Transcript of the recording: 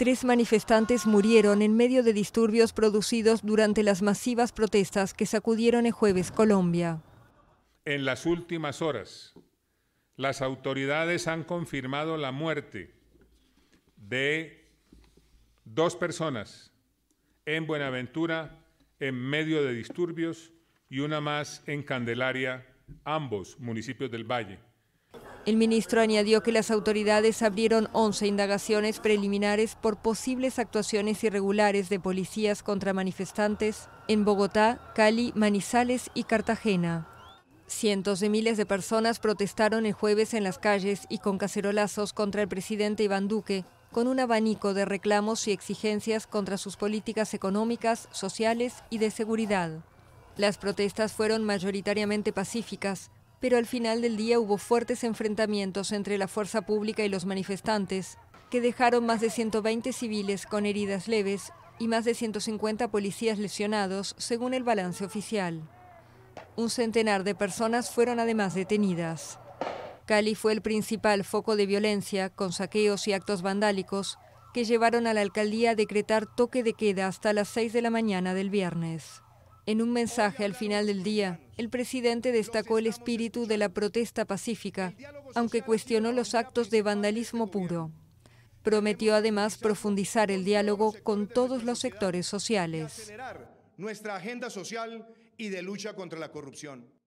Tres manifestantes murieron en medio de disturbios producidos durante las masivas protestas que sacudieron el jueves Colombia. En las últimas horas, las autoridades han confirmado la muerte de dos personas en Buenaventura en medio de disturbios y una más en Candelaria, ambos municipios del Valle. El ministro añadió que las autoridades abrieron 11 indagaciones preliminares por posibles actuaciones irregulares de policías contra manifestantes en Bogotá, Cali, Manizales y Cartagena. Cientos de miles de personas protestaron el jueves en las calles y con cacerolazos contra el presidente Iván Duque, con un abanico de reclamos y exigencias contra sus políticas económicas, sociales y de seguridad. Las protestas fueron mayoritariamente pacíficas, pero al final del día hubo fuertes enfrentamientos entre la fuerza pública y los manifestantes, que dejaron más de 120 civiles con heridas leves y más de 150 policías lesionados, según el balance oficial. Un centenar de personas fueron además detenidas. Cali fue el principal foco de violencia, con saqueos y actos vandálicos, que llevaron a la alcaldía a decretar toque de queda hasta las 6 de la mañana del viernes. En un mensaje al final del día, el presidente destacó el espíritu de la protesta pacífica, aunque cuestionó los actos de vandalismo puro. Prometió además profundizar el diálogo con todos los sectores sociales. Nuestra agenda social y de lucha contra la corrupción.